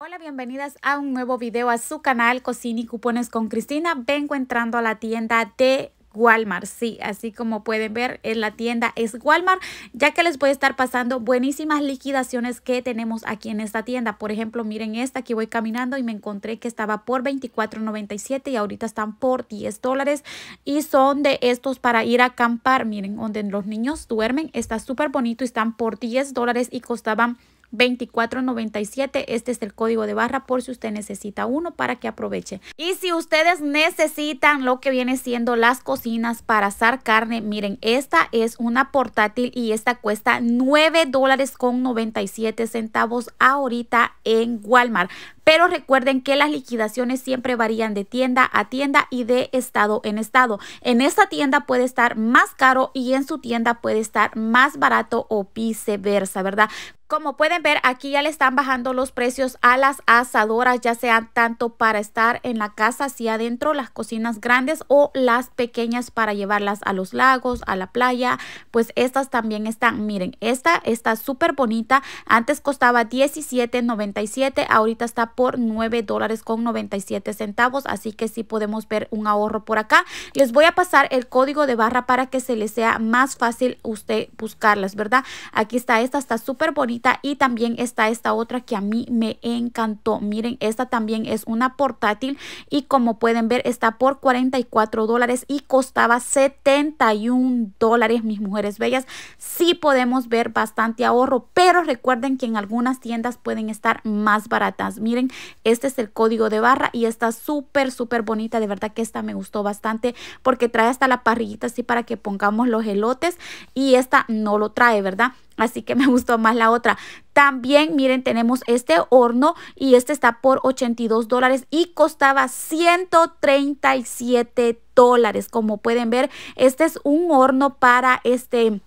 Hola, bienvenidas a un nuevo video a su canal Cocina y Cupones con Cristina. Vengo entrando a la tienda de Walmart, sí, así como pueden ver en la tienda es Walmart, ya que les voy a estar pasando buenísimas liquidaciones que tenemos aquí en esta tienda. Por ejemplo, miren esta, aquí voy caminando y me encontré que estaba por $24.97 y ahorita están por 10 dólares y son de estos para ir a acampar, miren, donde los niños duermen, está súper bonito y están por 10 dólares y costaban 2497. Este es el código de barra por si usted necesita uno para que aproveche. Y si ustedes necesitan lo que viene siendo las cocinas para asar carne, miren, esta es una portátil y esta cuesta 9 dólares con 97 centavos ahorita en Walmart. Pero recuerden que las liquidaciones siempre varían de tienda a tienda y de estado en estado. En esta tienda puede estar más caro y en su tienda puede estar más barato o viceversa, ¿verdad? Como pueden ver, aquí ya le están bajando los precios a las asadoras, ya sean tanto para estar en la casa si adentro, las cocinas grandes o las pequeñas para llevarlas a los lagos, a la playa. Pues estas también están, miren, esta está súper bonita. Antes costaba $17.97, ahorita está por 9 dólares con 97 centavos. Así que sí podemos ver un ahorro por acá. Les voy a pasar el código de barra para que se les sea más fácil usted buscarlas, ¿verdad? Aquí está esta, está súper bonita y también está esta otra que a mí me encantó. Miren, esta también es una portátil y como pueden ver está por 44 dólares y costaba 71 dólares, mis mujeres bellas. Sí podemos ver bastante ahorro, pero recuerden que en algunas tiendas pueden estar más baratas. Miren, este es el código de barra y está súper, súper bonita. De verdad que esta me gustó bastante porque trae hasta la parrillita así para que pongamos los elotes y esta no lo trae, ¿verdad? Así que me gustó más la otra. También, miren, tenemos este horno y este está por 82 dólares y costaba 137 dólares. Como pueden ver, este es un horno para este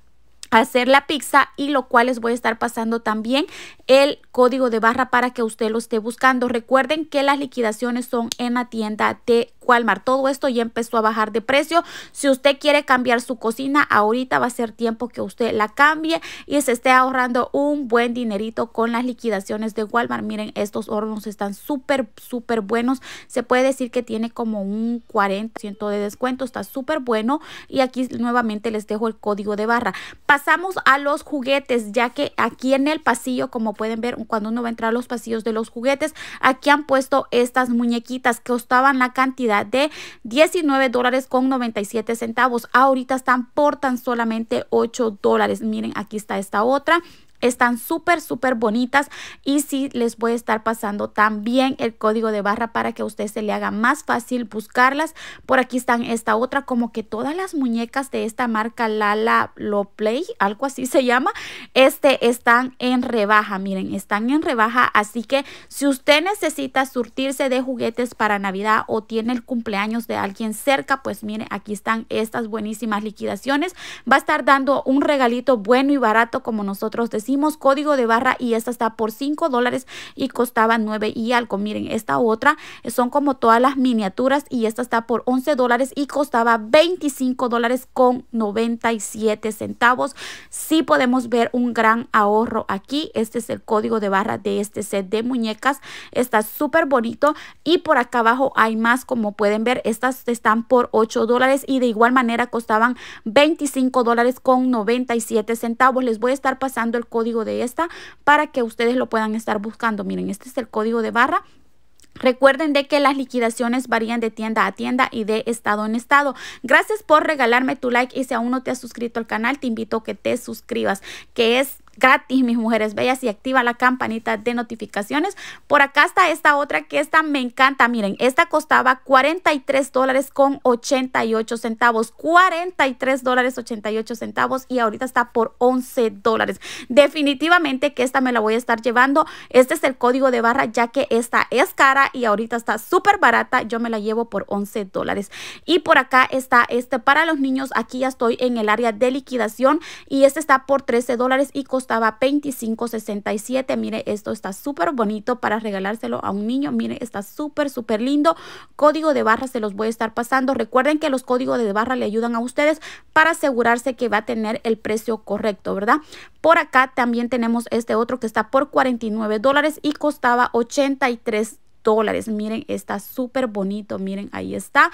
hacer la pizza y lo cual les voy a estar pasando también el código de barra para que usted lo esté buscando. Recuerden que las liquidaciones son en la tienda de Walmart. Todo esto ya empezó a bajar de precio. Si usted quiere cambiar su cocina, ahorita va a ser tiempo que usted la cambie y se esté ahorrando un buen dinerito con las liquidaciones de Walmart. Miren, estos hornos están súper, súper buenos. Se puede decir que tiene como un 40% de descuento. Está súper bueno. Y aquí nuevamente les dejo el código de barra. Pasamos a los juguetes, ya que aquí en el pasillo, como pueden ver, cuando uno va a entrar a los pasillos de los juguetes, aquí han puesto estas muñequitas que costaban la cantidad de 19 dólares con 97 centavos. Ahorita están por tan solamente 8 dólares. Miren, aquí está esta otra. Están súper, súper bonitas y sí les voy a estar pasando también el código de barra para que a usted se le haga más fácil buscarlas. Por aquí están esta otra, como que todas las muñecas de esta marca Lala Lo Play, algo así se llama, este están en rebaja, miren, están en rebaja. Así que si usted necesita surtirse de juguetes para Navidad o tiene el cumpleaños de alguien cerca, pues miren, aquí están estas buenísimas liquidaciones. Va a estar dando un regalito bueno y barato como nosotros decimos código de barra y esta está por 5 dólares y costaba 9 y algo. Miren, esta otra son como todas las miniaturas y esta está por 11 dólares y costaba 25 dólares con 97 centavos. si podemos ver un gran ahorro aquí. Este es el código de barra de este set de muñecas. Está súper bonito y por acá abajo hay más como pueden ver. Estas están por 8 dólares y de igual manera costaban 25 dólares con 97 centavos. Les voy a estar pasando el código código de esta para que ustedes lo puedan estar buscando. Miren, este es el código de barra Recuerden de que las liquidaciones varían de tienda a tienda y de estado en estado. Gracias por regalarme tu like y si aún no te has suscrito al canal, te invito a que te suscribas, que es gratis, mis mujeres bellas, y activa la campanita de notificaciones. Por acá está esta otra que esta me encanta. Miren, esta costaba 43 dólares con 88 centavos. 43 dólares 88 centavos y ahorita está por 11 dólares. Definitivamente que esta me la voy a estar llevando. Este es el código de barra ya que esta es cara y ahorita está súper barata. Yo me la llevo por 11 dólares. Y por acá está este para los niños. Aquí ya estoy en el área de liquidación y este está por 13 dólares y costó costaba $25.67. Mire, esto está súper bonito para regalárselo a un niño. Mire, está súper, súper lindo. Código de barra se los voy a estar pasando. Recuerden que los códigos de barra le ayudan a ustedes para asegurarse que va a tener el precio correcto, ¿verdad? Por acá también tenemos este otro que está por 49 dólares y costaba 83 dólares. Miren, está súper bonito. Miren, ahí está.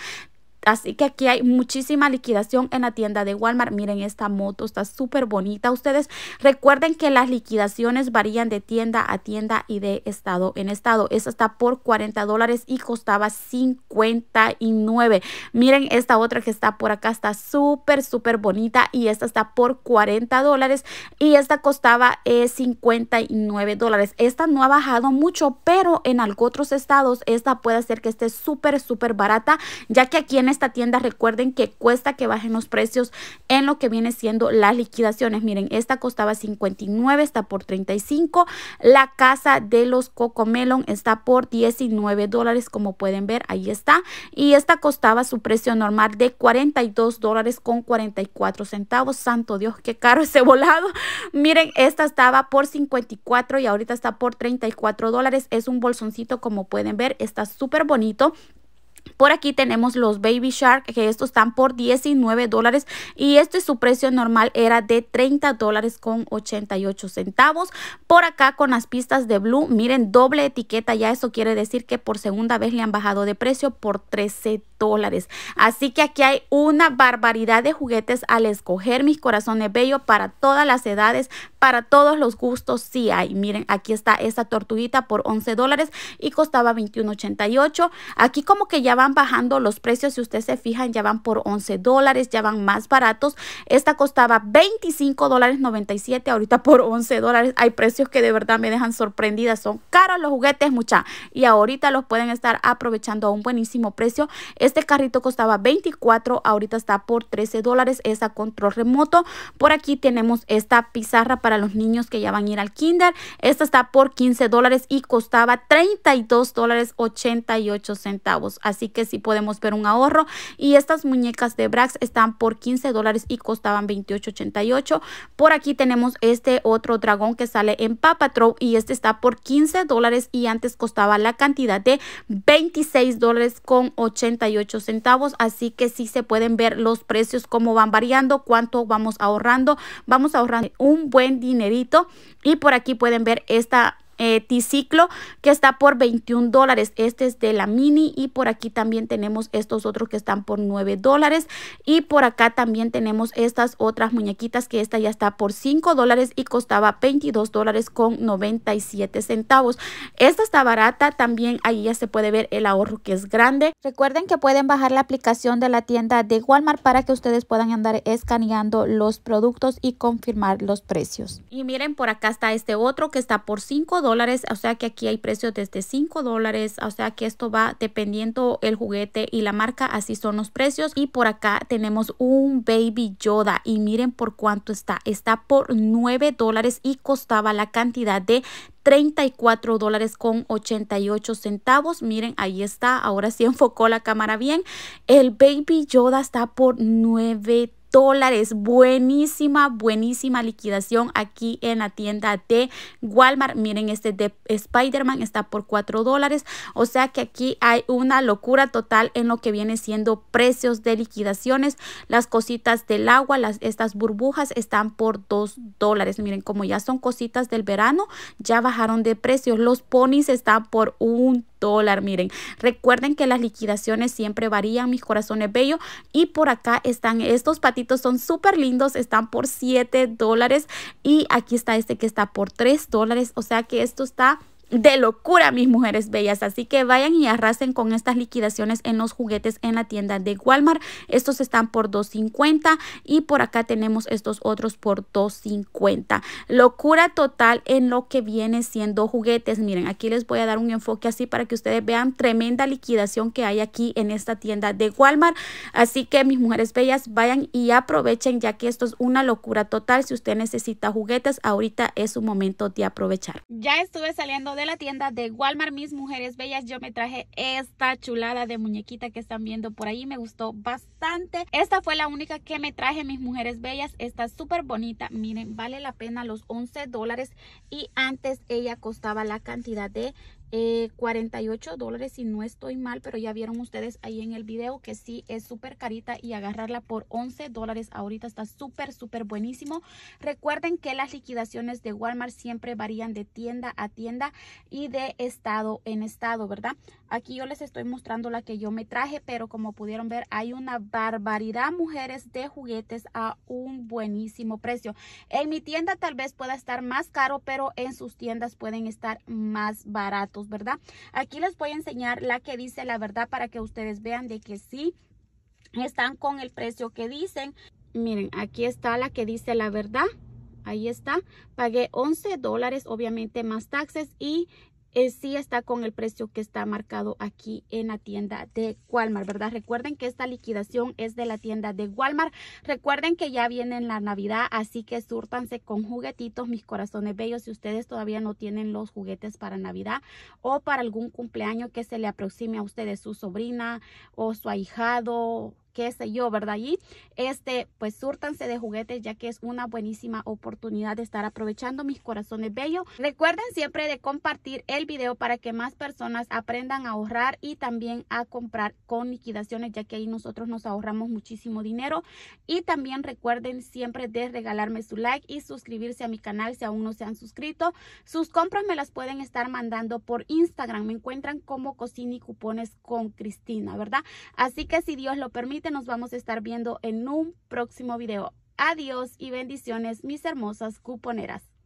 Así que aquí hay muchísima liquidación en la tienda de Walmart. Miren esta moto, está súper bonita. Ustedes recuerden que las liquidaciones varían de tienda a tienda y de estado en estado. Esta está por 40 dólares y costaba 59. Miren esta otra que está por acá, está súper, súper bonita. Y esta está por 40 dólares y esta costaba 59 eh, dólares. Esta no ha bajado mucho, pero en algunos otros estados esta puede ser que esté súper, súper barata, ya que aquí en esta tienda recuerden que cuesta que bajen los precios en lo que viene siendo las liquidaciones. Miren, esta costaba 59, está por 35. La casa de los Cocomelon está por 19 dólares, como pueden ver, ahí está. Y esta costaba su precio normal de 42 dólares con 44 centavos. Santo Dios, qué caro ese volado. Miren, esta estaba por 54 y ahorita está por 34 dólares. Es un bolsoncito, como pueden ver, está súper bonito. Por aquí tenemos los Baby Shark, que estos están por 19 dólares y este su precio normal era de 30 dólares con 88 centavos. Por acá con las pistas de Blue, miren, doble etiqueta, ya eso quiere decir que por segunda vez le han bajado de precio por 13 dólares. Así que aquí hay una barbaridad de juguetes al escoger mis corazones bellos para todas las edades, para todos los gustos. Sí hay, miren, aquí está esta tortuguita por 11 dólares y costaba 21.88. Aquí como que ya van bajando los precios, si ustedes se fijan, ya van por 11 dólares, ya van más baratos. Esta costaba 25 dólares 97, ahorita por 11 dólares. Hay precios que de verdad me dejan sorprendida, son caros los juguetes, mucha. Y ahorita los pueden estar aprovechando a un buenísimo precio. Este carrito costaba 24, ahorita está por 13 dólares, a control remoto. Por aquí tenemos esta pizarra para los niños que ya van a ir al kinder. Esta está por 15 dólares y costaba 32 dólares 88 centavos. Así que sí podemos ver un ahorro. Y estas muñecas de Brax están por 15 dólares y costaban 28.88. Por aquí tenemos este otro dragón que sale en papatrow y este está por 15 dólares y antes costaba la cantidad de 26 dólares con 88 centavos. Así que sí se pueden ver los precios, cómo van variando, cuánto vamos ahorrando. Vamos ahorrando un buen dinerito. Y por aquí pueden ver esta eh, que está por 21 dólares. Este es de la mini y por aquí también tenemos estos otros que están por 9 dólares. Y por acá también tenemos estas otras muñequitas que esta ya está por 5 dólares y costaba 22 dólares con 97 centavos. Esta está barata, también ahí ya se puede ver el ahorro que es grande. Recuerden que pueden bajar la aplicación de la tienda de Walmart para que ustedes puedan andar escaneando los productos y confirmar los precios. Y miren, por acá está este otro que está por 5 dólares, o sea que aquí hay precios desde 5 dólares, o sea que esto va dependiendo el juguete y la marca, así son los precios. Y por acá tenemos un Baby Yoda y miren por cuánto está, está por 9 dólares y costaba la cantidad de 34 dólares con 88 centavos. Miren, ahí está. Ahora sí enfocó la cámara bien. El Baby Yoda está por 9 dólares. Buenísima, buenísima liquidación aquí en la tienda de Walmart. Miren, este de Spider-Man está por 4 dólares. O sea que aquí hay una locura total en lo que viene siendo precios de liquidaciones. Las cositas del agua, las, estas burbujas están por 2 dólares. Miren, como ya son cositas del verano, ya bajaron de precios. Los ponis están por un dólar. Miren, recuerden que las liquidaciones siempre varían, mis corazones bello Y por acá están estos patitos, son súper lindos, están por 7 dólares. Y aquí está este que está por 3 dólares. O sea que esto está de locura, mis mujeres bellas. Así que vayan y arrasen con estas liquidaciones en los juguetes en la tienda de Walmart. Estos están por $2.50 y por acá tenemos estos otros por $2.50. Locura total en lo que viene siendo juguetes. Miren, aquí les voy a dar un enfoque así para que ustedes vean tremenda liquidación que hay aquí en esta tienda de Walmart. Así que mis mujeres bellas, vayan y aprovechen ya que esto es una locura total. Si usted necesita juguetes, ahorita es su momento de aprovechar. Ya estuve saliendo de la tienda de Walmart Mis Mujeres Bellas. Yo me traje esta chulada de muñequita que están viendo por ahí. Me gustó bastante. Esta fue la única que me traje Mis Mujeres Bellas. Está súper bonita. Miren, vale la pena los 11 dólares. Y antes ella costaba la cantidad de 48 eh, dólares si no estoy mal, pero ya vieron ustedes ahí en el video que sí es súper carita y agarrarla por 11 dólares ahorita está súper, súper buenísimo. Recuerden que las liquidaciones de Walmart siempre varían de tienda a tienda y de estado en estado, ¿verdad? Aquí yo les estoy mostrando la que yo me traje, pero como pudieron ver hay una barbaridad, mujeres, de juguetes a un buenísimo precio. En mi tienda tal vez pueda estar más caro, pero en sus tiendas pueden estar más baratos. ¿verdad? Aquí les voy a enseñar la que dice la verdad para que ustedes vean de que sí están con el precio que dicen. Miren, aquí está la que dice la verdad ahí está, pagué 11 dólares, obviamente más taxes y eh, sí está con el precio que está marcado aquí en la tienda de Walmart, ¿verdad? Recuerden que esta liquidación es de la tienda de Walmart. Recuerden que ya viene la Navidad, así que surtanse con juguetitos, mis corazones bellos, si ustedes todavía no tienen los juguetes para Navidad o para algún cumpleaños que se le aproxime a ustedes, su sobrina o su ahijado qué sé este yo, ¿verdad? Y este, pues súrtanse de juguetes ya que es una buenísima oportunidad de estar aprovechando mis corazones bellos. Recuerden siempre de compartir el video para que más personas aprendan a ahorrar y también a comprar con liquidaciones ya que ahí nosotros nos ahorramos muchísimo dinero. Y también recuerden siempre de regalarme su like y suscribirse a mi canal si aún no se han suscrito. Sus compras me las pueden estar mandando por Instagram. Me encuentran como Cocina y Cupones con Cristina, ¿verdad? Así que si Dios lo permite, nos vamos a estar viendo en un próximo video. Adiós y bendiciones, mis hermosas cuponeras.